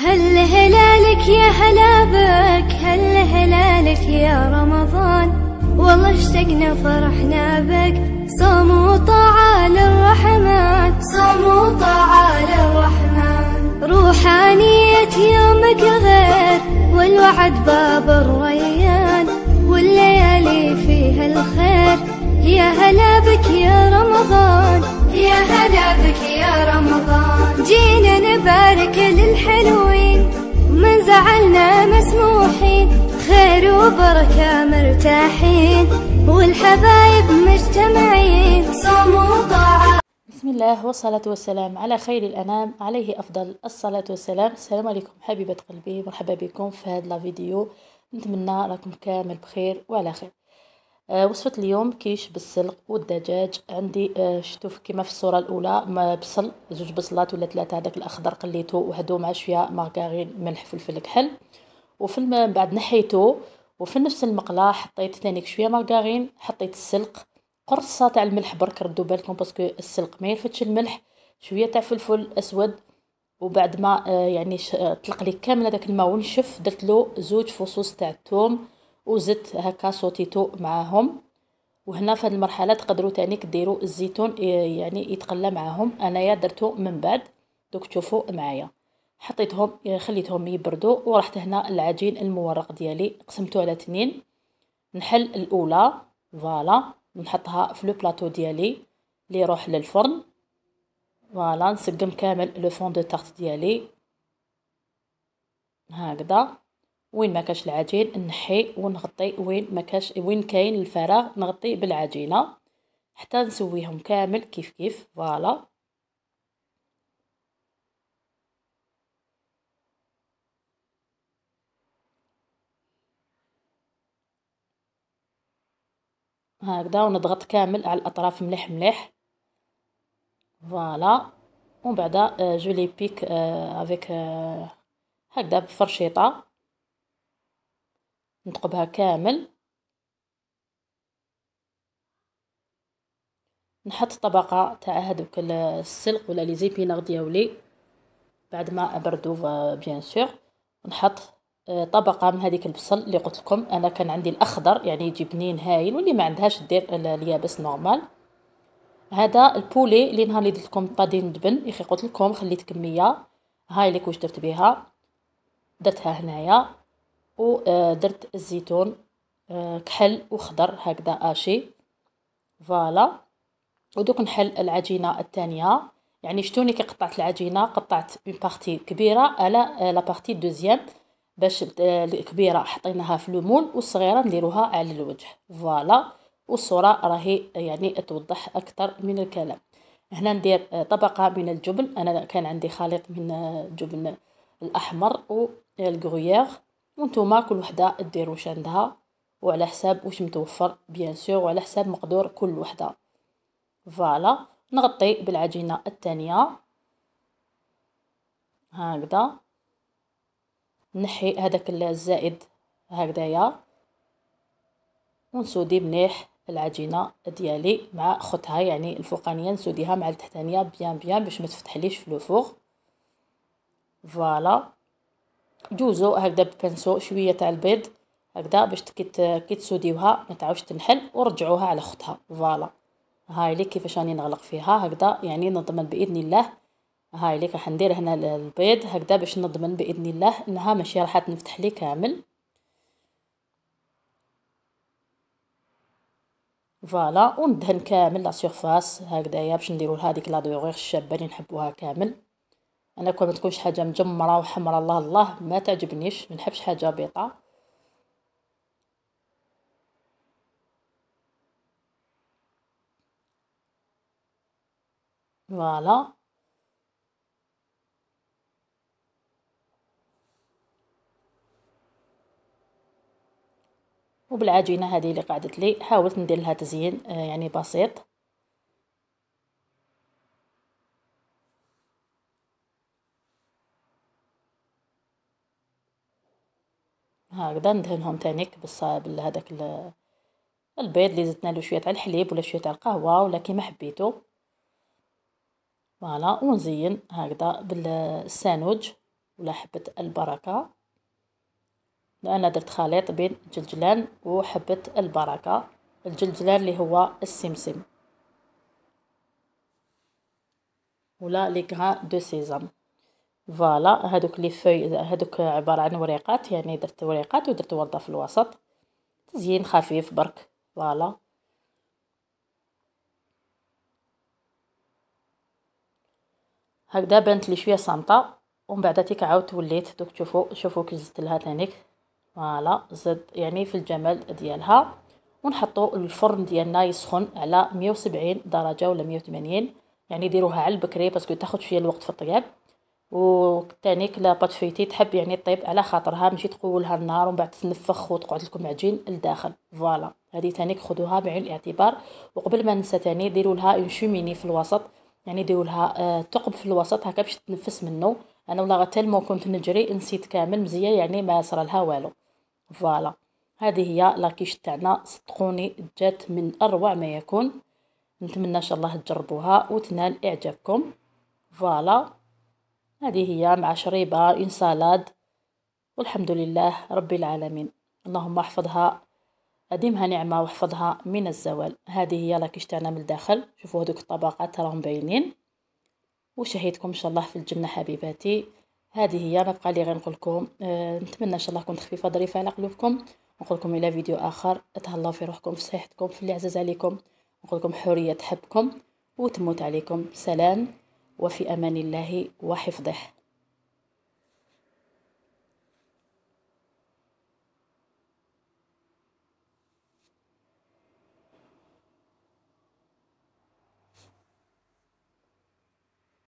هل هلالك يا هلا بك هل هلالك يا رمضان والله اشتقنا فرحنا بك صوم وطاعة للرحمن صوم وطاعة للرحمن روحانية يومك غير والوعد باب الريان والليالي فيها الخير يا هلا بك يا رمضان يا هلا بك يا رمضان جينا نبارك للحلو جعلنا مسموحين خير وبركة مرتاحين والحبايب مجتمعين صوم وطاعة بسم الله والصلاة والسلام على خير الأنام عليه أفضل الصلاة والسلام السلام عليكم حبيبة قلبي مرحبا بكم في هذا الفيديو نتمنى راكم كامل بخير وعلى خير آه، وصفة اليوم كيش بالسلق والدجاج عندي آه، شفتوا كيما في الصورة الأولى ما بصل زوج بصلات ولا ثلاثة هذاك الأخضر قليتو وهدو مع شوية مارغرين ملح فلفل كحل وفي من بعد نحيتو وفي نفس المقلاة حطيت تانيك شوية مارغرين حطيت السلق قرصة تاع الملح برك ردو بالكم باسكو السلق ما يلفتش الملح شوية تاع فلفل أسود وبعد ما آه، يعني طلق لي كامل هذاك الماء ونشف درت له زوج فصوص تاع الثوم وزدت هكا صوتيتو معاهم وهنا في هذه المرحله تقدروا تاني ديروا الزيتون إيه، يعني يتقلى معاهم انايا درتو من بعد دوك تشوفوا معايا حطيتهم إيه، خليتهم يبردوا ورحت هنا العجين المورق ديالي قسمته على اثنين نحل الاولى فوالا نحطها في لو بلاطو ديالي اللي يروح للفرن فوالا نسقم كامل لو فون دو تارت ديالي هكذا وين ما كاش العجين نحي ونغطي وين ما كاش وين كاين الفراغ نغطي بالعجينه حتى نسويهم كامل كيف كيف فوالا هكذا ونضغط كامل على الاطراف مليح مليح فوالا ومن بعد جو لي بيك افيك هكذا بفرشيطه نثقبها كامل نحط طبقة تاع هذوك السلق ولا لي زيبيناغ دياولي بعد ما أبردو بيان سور نحط آه، طبقة من هذيك البصل اللي قلت لكم أنا كان عندي الأخضر يعني يجي بنين هايل واللي ما عندهاش دير اليابس نورمال هذا البولي اللي نهار اللي درت لكم طادين دبن يخي قلت لكم خليت كمية هاي اللي واش درت بها درتها هنايا ودرت آه، الزيتون آه، كحل وخضر هكذا اشي فوالا ودوك نحل العجينه الثانيه يعني شتوني كي قطعت العجينه قطعت اون بارتي كبيره على لا بارتي دوزيام باش آه، الكبيره حطيناها في لومون والصغيره نديروها على الوجه فوالا والصوره راهي يعني توضح اكثر من الكلام هنا ندير طبقه من الجبن انا كان عندي خليط من الجبن الاحمر والغرويير وانتوما كل وحده دير واش عندها وعلى حساب واش متوفر بيان سور وعلى حساب مقدور كل وحده فوالا نغطي بالعجينه الثانيه هكذا نحي هذاك الزائد هكذايا ونسودي مليح العجينه ديالي مع خطها يعني الفوقانيه نسوديها مع التحتانيه بيان بيان باش ما تفتحليش في لو فوغ فوالا جوزو هكذا بكنسو شويه تاع البيض هكذا باش كي تسوديوها ما تعاودش تنحل ورجعوها على اختها فوالا هاي لي كيفاش راني نغلق فيها هكذا يعني نضمن باذن الله هاي لي راح ندير هنا البيض هكذا باش نضمن باذن الله انها ماشي راح تنفتح لي كامل فوالا وندهن كامل لا سيرفاس هكذايا باش نديروا هذيك لا دوغيغ الشابه اللي نحبوها كامل انا كون ما تكونش حاجه مجمره وحمراء الله الله ما تعجبنيش ما نحبش حاجه بيضاء فوالا وبالعجينه هذه اللي قعدت لي حاولت ندير لها تزيين آه، يعني بسيط هكذا ندهنهم تانيك بالصا بالهداك البيض اللي زدنا له شويه تاع الحليب ولا شويه تاع القهوه ولا كيما حبيتو فوالا ونزين هكذا بالسانوج ولا حبه البركه انا درت خليط بين الجلجلان وحبه البركه الجلجلان اللي هو السمسم ولا ليكغا دو سيزام فوالا هادوك لي فوي هادوك عباره عن وريقات يعني درت وريقات ودرت ورده في الوسط تزيين خفيف برك فوالا هكذا بانت لي شويه صامته ومن بعد تيك عاود وليت دوك تشوفوا شوفوا كي زدت لها تانيك فوالا زد يعني في الجمال ديالها ونحطو الفرن ديالنا يسخن على 170 درجه ولا 180 يعني ديروها على البكري باسكو تاخد شويه الوقت في الطياب وثاني لا فيتي تحب يعني طيب على خاطرها ماشي تقولها النار ومن بعد تنفخ وتقعد لكم عجين لداخل فوالا هذه تاني خذوها بعين الاعتبار وقبل ما ننسى تاني ديروا لها اون شوميني في الوسط يعني ديروا لها ثقب آه، في الوسط هكا باش تنفس منه انا والله تالمون كنت نجري نسيت كامل مزيان يعني ما صرا لها والو فوالا هذه هي لاكيش تاعنا صدقوني جات من اروع ما يكون نتمنى ان شاء الله تجربوها وتنال اعجابكم فوالا هذه هي مع شريبة إنسالاد والحمد لله رب العالمين اللهم احفظها أديمها نعمة واحفظها من الزوال هذه هي لاكيش تاعنا من الداخل شوفوا هذوك الطبقات راهم باينين وشهيتكم ان شاء الله في الجنة حبيباتي هذه هي ما بقى لي غير نقول لكم أه نتمنى ان شاء الله كنت خفيفه ظريفه على قلوبكم نقول لكم الى فيديو اخر تهلاو في روحكم في صحتكم في اللي عزاز عليكم نقول لكم حريه حبكم وتموت عليكم سلام وفي امان الله وحفظه